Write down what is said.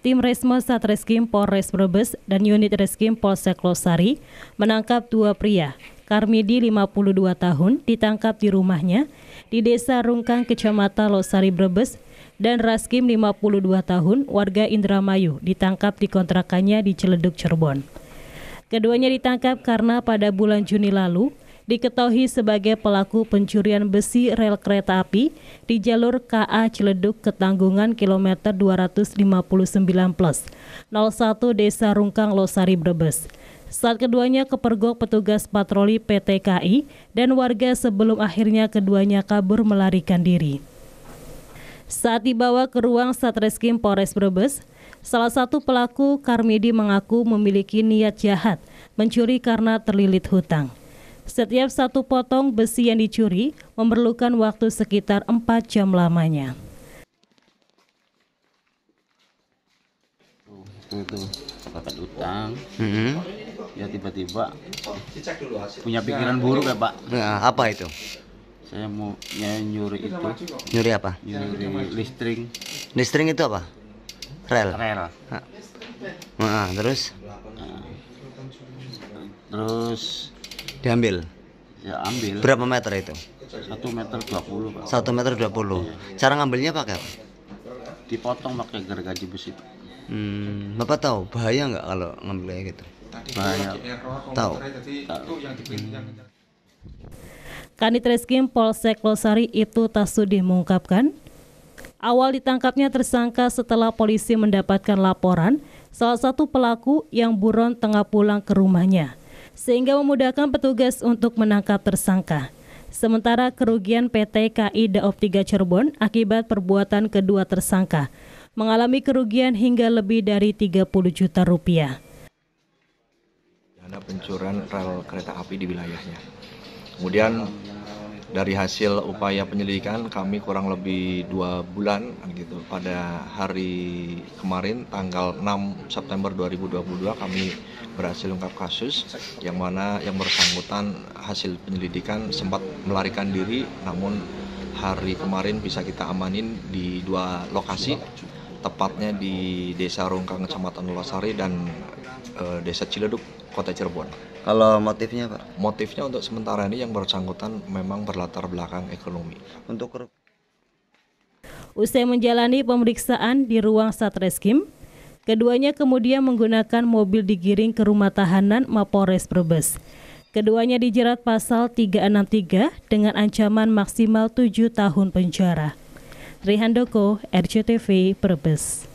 Tim Resmo Satreskrim Polres Brebes dan unit Reskrim Polsek Losari menangkap dua pria. Karmidi 52 tahun ditangkap di rumahnya di Desa Rungkang, Kecamatan Losari Brebes dan Raskim 52 tahun warga Indramayu ditangkap di kontrakannya di Ciledug Cirebon. Keduanya ditangkap karena pada bulan Juni lalu diketahui sebagai pelaku pencurian besi rel kereta api di jalur KA Ciledug Ketanggungan kilometer 259 plus 01 Desa Rungkang Losari Brebes. Saat keduanya kepergok petugas patroli PT KI dan warga sebelum akhirnya keduanya kabur melarikan diri. Saat dibawa ke ruang Satreskrim Polres Brebes, salah satu pelaku Karmidi mengaku memiliki niat jahat mencuri karena terlilit hutang. Setiap satu potong besi yang dicuri memerlukan waktu sekitar 4 jam lamanya. Itu bakat utang. Mm -hmm. Ya tiba-tiba punya pikiran buruk ya Pak. Nah, apa itu? Saya mau ya, nyuri itu. Nyuri apa? Nyuri listring. Listring itu apa? Rel. Rel. Nah, nah terus? Nah, terus diambil ya ambil berapa meter itu satu meter dua puluh satu meter dua puluh. Iya. cara ngambilnya pakai apa? dipotong pakai gergaji besi pak hmm, bapak tahu bahaya nggak kalau ngambilnya gitu bahaya tahu Kanit Reskim Polsek Losari itu Tasudi mengungkapkan, awal ditangkapnya tersangka setelah polisi mendapatkan laporan salah satu pelaku yang buron tengah pulang ke rumahnya sehingga memudahkan petugas untuk menangkap tersangka. Sementara kerugian PT KI Daop 3 Cirebon akibat perbuatan kedua tersangka mengalami kerugian hingga lebih dari 30 juta rupiah. Ada pencurian rel kereta api di wilayahnya. Kemudian dari hasil upaya penyelidikan kami kurang lebih dua bulan gitu pada hari kemarin tanggal 6 September 2022 kami berhasil ungkap kasus yang mana yang bersangkutan hasil penyelidikan sempat melarikan diri namun hari kemarin bisa kita amanin di dua lokasi tepatnya di Desa Rungkang, Kecamatan Losari dan e, Desa Ciledug, Kota Cirebon. Kalau motifnya, Pak? Motifnya untuk sementara ini yang bersangkutan memang berlatar belakang ekonomi. Untuk Usai menjalani pemeriksaan di ruang Satreskrim, keduanya kemudian menggunakan mobil digiring ke rumah tahanan Mapores Brebes. Keduanya dijerat pasal 363 dengan ancaman maksimal 7 tahun penjara. Rihandoko, RCTV, Brebes.